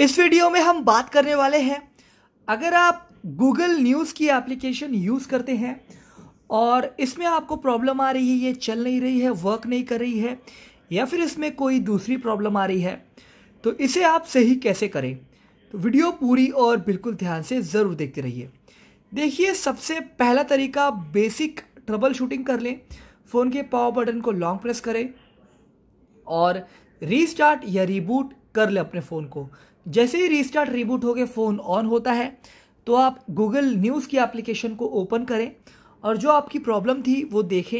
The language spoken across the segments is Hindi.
इस वीडियो में हम बात करने वाले हैं अगर आप गूगल न्यूज़ की एप्लीकेशन यूज़ करते हैं और इसमें आपको प्रॉब्लम आ रही है ये चल नहीं रही है वर्क नहीं कर रही है या फिर इसमें कोई दूसरी प्रॉब्लम आ रही है तो इसे आप सही कैसे करें तो वीडियो पूरी और बिल्कुल ध्यान से ज़रूर देखते रहिए देखिए सबसे पहला तरीका बेसिक ट्रबल शूटिंग कर लें फ़ोन के पावर बटन को लॉन्ग प्रेस करें और रीस्टार्ट या रीबूट कर ले अपने फ़ोन को जैसे ही रीस्टार्ट रिबूट होकर फ़ोन ऑन होता है तो आप गूगल न्यूज़ की एप्लीकेशन को ओपन करें और जो आपकी प्रॉब्लम थी वो देखें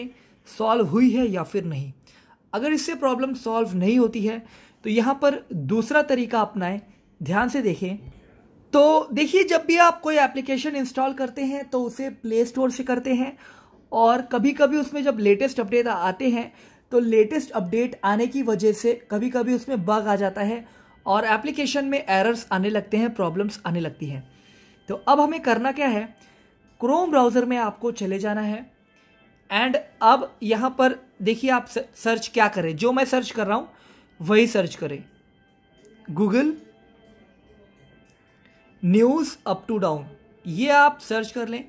सॉल्व हुई है या फिर नहीं अगर इससे प्रॉब्लम सॉल्व नहीं होती है तो यहाँ पर दूसरा तरीका अपनाएं ध्यान से देखें तो देखिए जब भी आप कोई एप्लीकेशन इंस्टॉल करते हैं तो उसे प्ले स्टोर से करते हैं और कभी कभी उसमें जब लेटेस्ट अपडेट आते हैं तो लेटेस्ट अपडेट आने की वजह से कभी कभी उसमें बग आ जाता है और एप्लीकेशन में एरर्स आने लगते हैं प्रॉब्लम्स आने लगती हैं तो अब हमें करना क्या है क्रोम ब्राउज़र में आपको चले जाना है एंड अब यहाँ पर देखिए आप सर्च क्या करें जो मैं सर्च कर रहा हूँ वही सर्च करें Google News up to down ये आप सर्च कर लें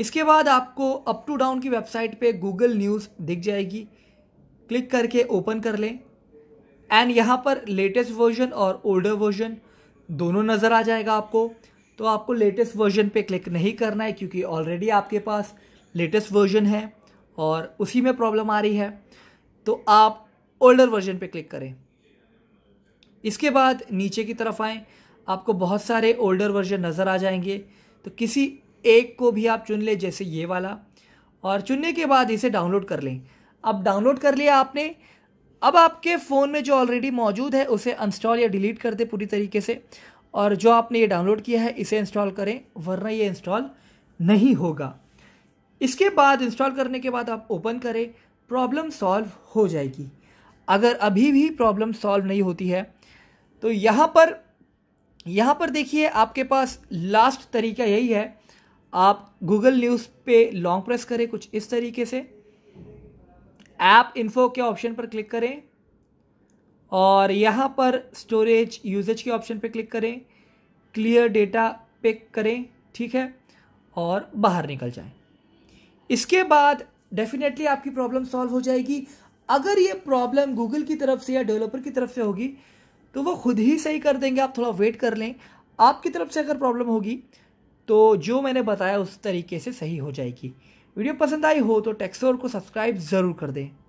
इसके बाद आपको अप टू डाउन की वेबसाइट पे गूगल न्यूज़ दिख जाएगी क्लिक करके ओपन कर लें एंड यहाँ पर लेटेस्ट वर्जन और ओल्डर वर्जन दोनों नज़र आ जाएगा आपको तो आपको लेटेस्ट वर्जन पे क्लिक नहीं करना है क्योंकि ऑलरेडी आपके पास लेटेस्ट वर्जन है और उसी में प्रॉब्लम आ रही है तो आप ओल्डर वर्जन पे क्लिक करें इसके बाद नीचे की तरफ आएँ आपको बहुत सारे ओल्डर वर्जन नज़र आ जाएंगे तो किसी एक को भी आप चुन लें जैसे ये वाला और चुनने के बाद इसे डाउनलोड कर लें अब डाउनलोड कर लिया आपने अब आपके फ़ोन में जो ऑलरेडी मौजूद है उसे इंस्टॉल या डिलीट कर दें पूरी तरीके से और जो आपने ये डाउनलोड किया है इसे इंस्टॉल करें वरना ये इंस्टॉल नहीं होगा इसके बाद इंस्टॉल करने के बाद आप ओपन करें प्रॉब्लम सॉल्व हो जाएगी अगर अभी भी प्रॉब्लम सॉल्व नहीं होती है तो यहाँ पर यहाँ पर देखिए आपके पास लास्ट तरीका यही है आप गूगल न्यूज़ पे लॉन्ग प्रेस करें कुछ इस तरीके से ऐप इन्फो के ऑप्शन पर क्लिक करें और यहाँ पर स्टोरेज यूजेज के ऑप्शन पर क्लिक करें क्लियर डेटा पे करें ठीक है और बाहर निकल जाएं इसके बाद डेफिनेटली आपकी प्रॉब्लम सॉल्व हो जाएगी अगर ये प्रॉब्लम गूगल की तरफ से या डेवलपर की तरफ से होगी तो वो खुद ही सही कर देंगे आप थोड़ा वेट कर लें आपकी तरफ से अगर प्रॉब्लम होगी तो जो मैंने बताया उस तरीके से सही हो जाएगी वीडियो पसंद आई हो तो टेक्सोर को सब्सक्राइब ज़रूर कर दें